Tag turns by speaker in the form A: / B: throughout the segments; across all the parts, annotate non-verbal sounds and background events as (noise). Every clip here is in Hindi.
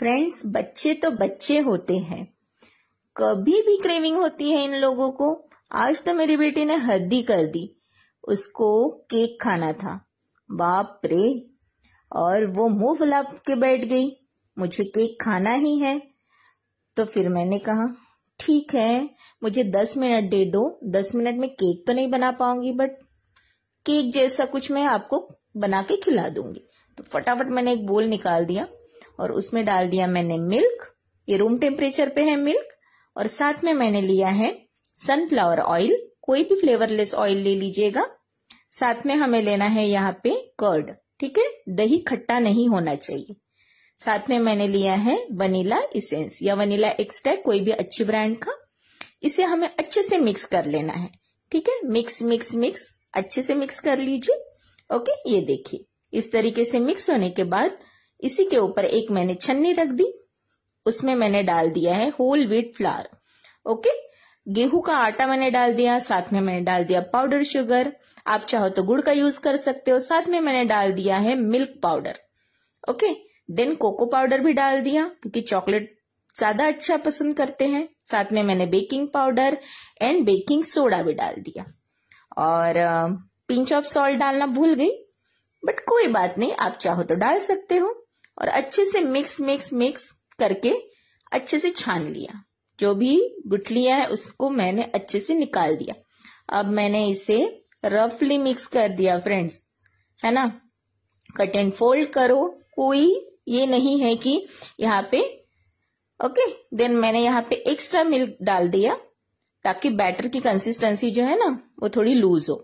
A: फ्रेंड्स बच्चे तो बच्चे होते हैं कभी भी क्रेविंग होती है इन लोगों को आज तो मेरी बेटी ने हद्दी कर दी उसको केक खाना था बाप रे और वो मुंह फुला के बैठ गई मुझे केक खाना ही है तो फिर मैंने कहा ठीक है मुझे दस मिनट दे दो दस मिनट में केक तो नहीं बना पाऊंगी बट केक जैसा कुछ मैं आपको बना के खिला दूंगी तो फटाफट मैंने एक बोल निकाल दिया और उसमें डाल दिया मैंने मिल्क ये रूम टेम्परेचर पे है मिल्क और साथ में मैंने लिया है सनफ्लावर ऑयल कोई भी फ्लेवरलेस ऑयल ले लीजिएगा साथ में हमें लेना है यहाँ पे कर्ड ठीक है दही खट्टा नहीं होना चाहिए साथ में मैंने लिया है वनीला इसेंस या वनीला एक्सट्रैक्ट कोई भी अच्छी ब्रांड का इसे हमें अच्छे से मिक्स कर लेना है ठीक है मिक्स मिक्स मिक्स अच्छे से मिक्स कर लीजिए ओके ये देखिए इस तरीके से मिक्स होने के बाद इसी के ऊपर एक मैंने छन्नी रख दी उसमें मैंने डाल दिया है होल व्हीट फ्लावर ओके गेहूं का आटा मैंने डाल दिया साथ में मैंने डाल दिया पाउडर शुगर आप चाहो तो गुड़ का यूज कर सकते हो साथ में मैंने डाल दिया है milk powder okay then cocoa powder भी डाल दिया क्योंकि चॉकलेट ज्यादा अच्छा पसंद करते हैं साथ में मैंने baking powder and baking soda भी डाल दिया और पिंच ऑफ सॉल्ट डालना भूल गई बट कोई बात नहीं आप चाहो तो डाल सकते हो और अच्छे से मिक्स मिक्स मिक्स करके अच्छे से छान लिया जो भी गुठलियां है उसको मैंने अच्छे से निकाल दिया अब मैंने इसे रफली मिक्स कर दिया फ्रेंड्स है ना कट एंड फोल्ड करो कोई ये नहीं है कि यहाँ पे ओके देन मैंने यहाँ पे एक्स्ट्रा मिल्क डाल दिया ताकि बैटर की कंसिस्टेंसी जो है ना वो थोड़ी लूज हो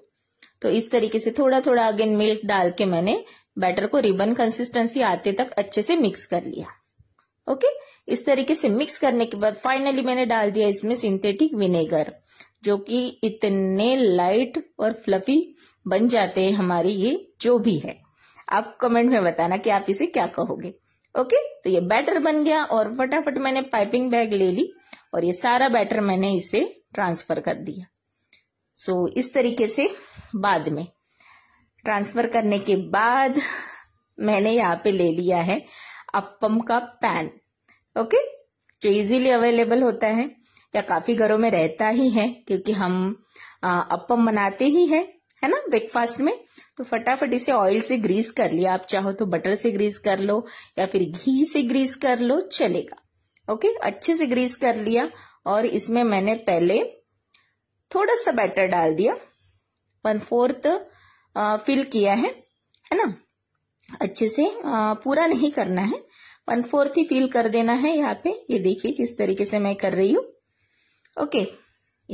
A: तो इस तरीके से थोड़ा थोड़ा अगेन मिल्क डाल के मैंने बैटर को रिबन कंसिस्टेंसी आते तक अच्छे से मिक्स कर लिया ओके इस तरीके से मिक्स करने के बाद फाइनली मैंने डाल दिया इसमें सिंथेटिक विनेगर जो कि इतने लाइट और फ्लफी बन जाते हैं हमारे ये जो भी है आप कमेंट में बताना कि आप इसे क्या कहोगे ओके तो ये बैटर बन गया और फटाफट मैंने पाइपिंग बैग ले ली और ये सारा बैटर मैंने इसे ट्रांसफर कर दिया सो इस तरीके से बाद में ट्रांसफर करने के बाद मैंने यहाँ पे ले लिया है अपम का पैन ओके जो इजीली अवेलेबल होता है या काफी घरों में रहता ही है क्योंकि हम अपम बनाते ही है है ना ब्रेकफास्ट में तो फटाफट इसे ऑयल से ग्रीस कर लिया आप चाहो तो बटर से ग्रीस कर लो या फिर घी से ग्रीस कर लो चलेगा ओके अच्छे से ग्रीस कर लिया और इसमें मैंने पहले थोड़ा सा बैटर डाल दिया वन फोर्थ फिल किया है है ना अच्छे से पूरा नहीं करना है वन फोर्थ ही फिल कर देना है यहाँ पे ये देखिए किस तरीके से मैं कर रही हूं ओके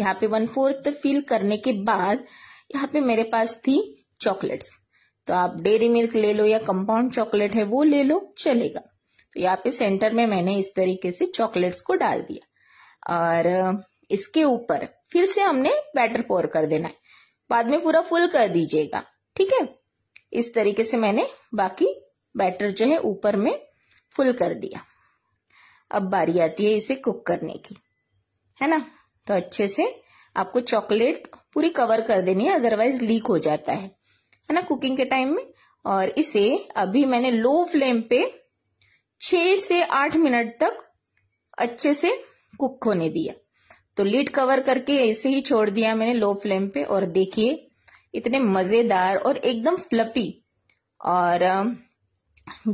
A: यहाँ पे वन फोर्थ फिल करने के बाद यहाँ पे मेरे पास थी चॉकलेट्स तो आप डेरी मिल्क ले लो या कंपाउंड चॉकलेट है वो ले लो चलेगा तो यहाँ पे सेंटर में मैंने इस तरीके से चॉकलेट्स को डाल दिया और इसके ऊपर फिर से हमने बैटर पोर कर देना है बाद में पूरा फुल कर दीजिएगा ठीक है इस तरीके से मैंने बाकी बैटर जो है ऊपर में फुल कर दिया अब बारी आती है इसे कुक करने की है ना तो अच्छे से आपको चॉकलेट पूरी कवर कर देनी है अदरवाइज लीक हो जाता है है ना कुकिंग के टाइम में और इसे अभी मैंने लो फ्लेम पे छह से आठ मिनट तक अच्छे से कुक होने दिया तो लीड कवर करके ऐसे ही छोड़ दिया मैंने लो फ्लेम पे और देखिए इतने मजेदार और एकदम फ्लपी और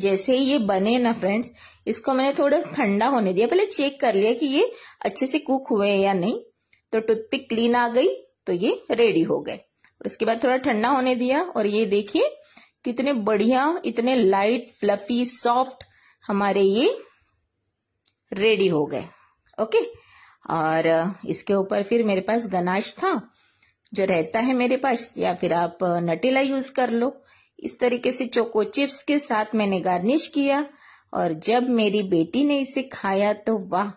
A: जैसे ये बने ना फ्रेंड्स इसको मैंने थोड़ा ठंडा होने दिया पहले चेक कर लिया कि ये अच्छे से कुक हुए या नहीं तो टूथपिक क्लीन आ गई तो ये रेडी हो गए और उसके बाद थोड़ा ठंडा होने दिया और ये देखिए कितने बढ़िया इतने लाइट फ्लफी सॉफ्ट हमारे ये रेडी हो गए ओके और इसके ऊपर फिर मेरे पास गनाश था जो रहता है मेरे पास या फिर आप नटेला यूज कर लो इस तरीके से चोको चिप्स के साथ मैंने गार्निश किया और जब मेरी बेटी ने इसे खाया तो वाह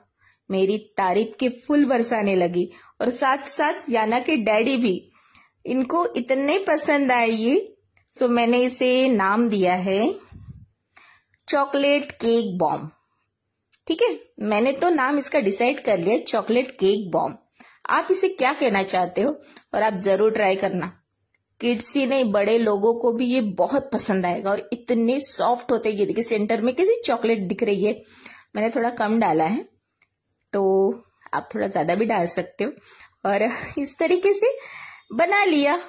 A: मेरी तारीफ के फूल बरसाने लगी और साथ साथ याना के डैडी भी इनको इतने पसंद आए ये सो मैंने इसे नाम दिया है चॉकलेट केक बॉम्ब ठीक है मैंने तो नाम इसका डिसाइड कर लिया चॉकलेट केक बॉम्ब आप इसे क्या कहना चाहते हो और आप जरूर ट्राई करना किड्स ही नहीं बड़े लोगों को भी ये बहुत पसंद आएगा और इतने सॉफ्ट होते हैं ये देखिए सेंटर में किसी चॉकलेट दिख रही है मैंने थोड़ा कम डाला है तो आप थोड़ा ज़्यादा भी डाल सकते हो और (laughs) इस तरीके से बना लिया